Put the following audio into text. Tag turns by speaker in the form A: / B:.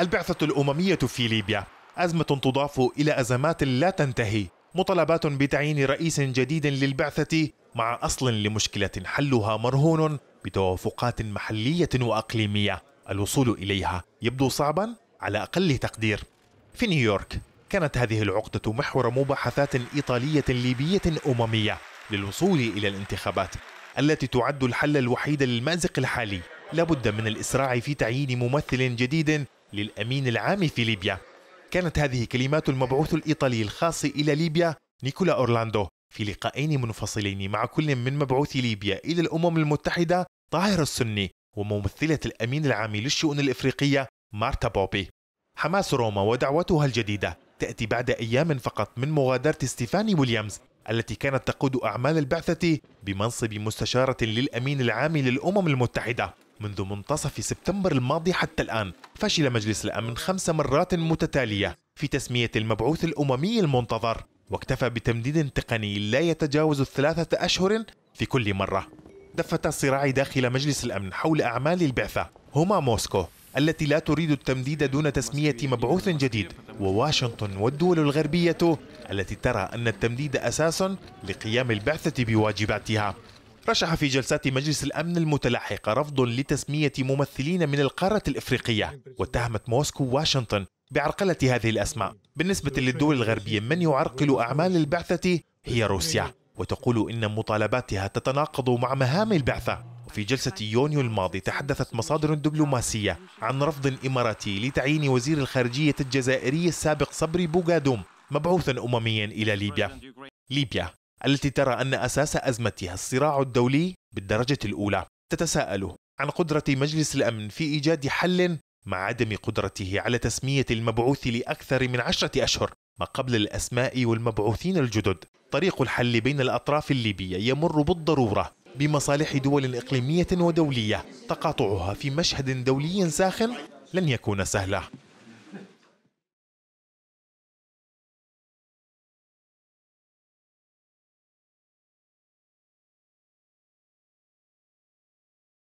A: البعثة الأممية في ليبيا أزمة تضاف إلى أزمات لا تنتهي مطالبات بتعيين رئيس جديد للبعثة مع أصل لمشكلة حلها مرهون بتوافقات محلية وأقليمية الوصول إليها يبدو صعبا على أقل تقدير في نيويورك كانت هذه العقدة محور مباحثات إيطالية ليبية أممية للوصول إلى الانتخابات التي تعد الحل الوحيد للمأزق الحالي لابد من الإسراع في تعيين ممثل جديد للأمين العام في ليبيا كانت هذه كلمات المبعوث الإيطالي الخاص إلى ليبيا نيكولا أورلاندو في لقاءين منفصلين مع كل من مبعوثي ليبيا إلى الأمم المتحدة طاهر السني وممثلة الأمين العام للشؤون الإفريقية مارتا بوبي حماس روما ودعوتها الجديدة تأتي بعد أيام فقط من مغادرة ستيفاني ويليامز التي كانت تقود أعمال البعثة بمنصب مستشارة للأمين العام للأمم المتحدة منذ منتصف سبتمبر الماضي حتى الآن فشل مجلس الأمن خمس مرات متتالية في تسمية المبعوث الأممي المنتظر واكتفى بتمديد تقني لا يتجاوز الثلاثة أشهر في كل مرة دفت الصراع داخل مجلس الأمن حول أعمال البعثة هما موسكو التي لا تريد التمديد دون تسمية مبعوث جديد وواشنطن والدول الغربية التي ترى أن التمديد أساس لقيام البعثة بواجباتها رشح في جلسات مجلس الأمن المتلاحقة رفض لتسمية ممثلين من القارة الإفريقية واتهمت موسكو واشنطن بعرقلة هذه الأسماء بالنسبة للدول الغربية من يعرقل أعمال البعثة هي روسيا وتقول إن مطالباتها تتناقض مع مهام البعثة وفي جلسة يونيو الماضي تحدثت مصادر دبلوماسية عن رفض إماراتي لتعيين وزير الخارجية الجزائري السابق صبري بوغادوم مبعوثا أمميا إلى ليبيا ليبيا التي ترى أن أساس أزمتها الصراع الدولي بالدرجة الأولى تتساءل عن قدرة مجلس الأمن في إيجاد حل مع عدم قدرته على تسمية المبعوث لأكثر من عشرة أشهر ما قبل الأسماء والمبعوثين الجدد طريق الحل بين الأطراف الليبية يمر بالضرورة بمصالح دول إقليمية ودولية تقاطعها في مشهد دولي ساخن لن يكون سهلا